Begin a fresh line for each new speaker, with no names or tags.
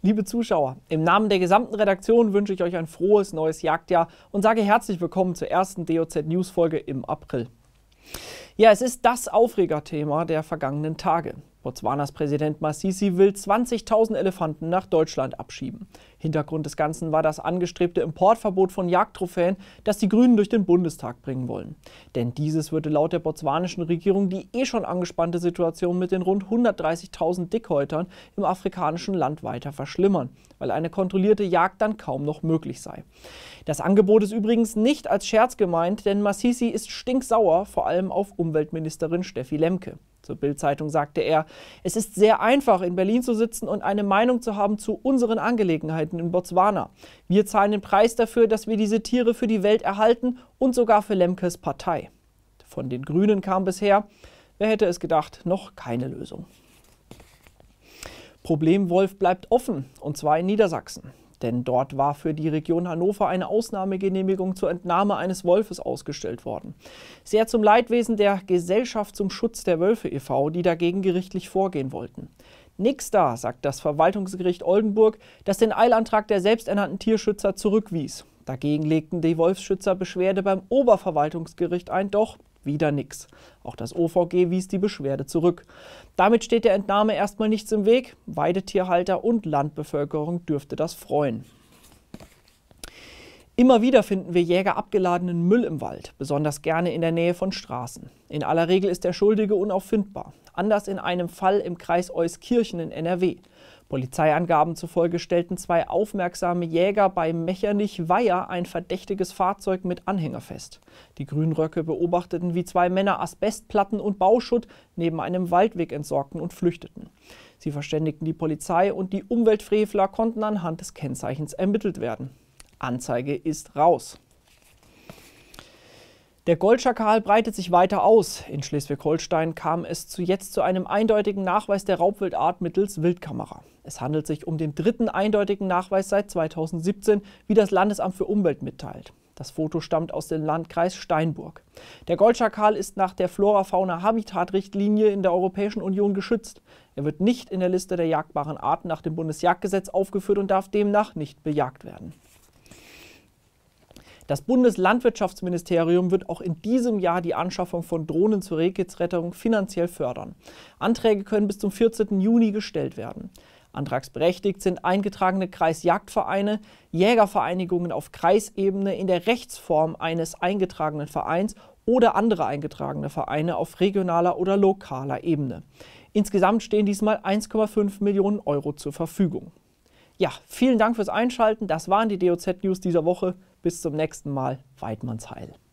Liebe Zuschauer, im Namen der gesamten Redaktion wünsche ich euch ein frohes neues Jagdjahr und sage herzlich willkommen zur ersten DOZ News Folge im April. Ja, es ist das Aufregerthema der vergangenen Tage. Botswanas Präsident Massisi will 20.000 Elefanten nach Deutschland abschieben. Hintergrund des Ganzen war das angestrebte Importverbot von Jagdtrophäen, das die Grünen durch den Bundestag bringen wollen. Denn dieses würde laut der botswanischen Regierung die eh schon angespannte Situation mit den rund 130.000 Dickhäutern im afrikanischen Land weiter verschlimmern, weil eine kontrollierte Jagd dann kaum noch möglich sei. Das Angebot ist übrigens nicht als Scherz gemeint, denn Massisi ist stinksauer, vor allem auf Umweltministerin Steffi Lemke. Zur Bild-Zeitung sagte er, es ist sehr einfach, in Berlin zu sitzen und eine Meinung zu haben zu unseren Angelegenheiten in Botswana. Wir zahlen den Preis dafür, dass wir diese Tiere für die Welt erhalten und sogar für Lemkes Partei. Von den Grünen kam bisher, wer hätte es gedacht, noch keine Lösung. Problem Wolf bleibt offen, und zwar in Niedersachsen. Denn dort war für die Region Hannover eine Ausnahmegenehmigung zur Entnahme eines Wolfes ausgestellt worden. Sehr zum Leidwesen der Gesellschaft zum Schutz der Wölfe e.V., die dagegen gerichtlich vorgehen wollten. Nix da, sagt das Verwaltungsgericht Oldenburg, das den Eilantrag der selbsternannten Tierschützer zurückwies. Dagegen legten die Wolfsschützer Beschwerde beim Oberverwaltungsgericht ein, doch wieder nix. Auch das OVG wies die Beschwerde zurück. Damit steht der Entnahme erstmal nichts im Weg. Weidetierhalter und Landbevölkerung dürfte das freuen. Immer wieder finden wir Jäger abgeladenen Müll im Wald, besonders gerne in der Nähe von Straßen. In aller Regel ist der Schuldige unauffindbar. Anders in einem Fall im Kreis Euskirchen in NRW. Polizeiangaben zufolge stellten zwei aufmerksame Jäger bei Mechernich-Weiher ein verdächtiges Fahrzeug mit Anhänger fest. Die Grünröcke beobachteten, wie zwei Männer Asbestplatten und Bauschutt neben einem Waldweg entsorgten und flüchteten. Sie verständigten die Polizei und die Umweltfrevler konnten anhand des Kennzeichens ermittelt werden. Anzeige ist raus. Der Goldschakal breitet sich weiter aus. In Schleswig-Holstein kam es zu zu einem eindeutigen Nachweis der Raubwildart mittels Wildkamera. Es handelt sich um den dritten eindeutigen Nachweis seit 2017, wie das Landesamt für Umwelt mitteilt. Das Foto stammt aus dem Landkreis Steinburg. Der Goldschakal ist nach der Flora-Fauna-Habitat-Richtlinie in der Europäischen Union geschützt. Er wird nicht in der Liste der jagdbaren Arten nach dem Bundesjagdgesetz aufgeführt und darf demnach nicht bejagt werden. Das Bundeslandwirtschaftsministerium wird auch in diesem Jahr die Anschaffung von Drohnen zur Rehkitzrettung finanziell fördern. Anträge können bis zum 14. Juni gestellt werden. Antragsberechtigt sind eingetragene Kreisjagdvereine, Jägervereinigungen auf Kreisebene in der Rechtsform eines eingetragenen Vereins oder andere eingetragene Vereine auf regionaler oder lokaler Ebene. Insgesamt stehen diesmal 1,5 Millionen Euro zur Verfügung. Ja, vielen Dank fürs Einschalten. Das waren die DOZ-News dieser Woche. Bis zum nächsten Mal. Weidmannsheil. Heil.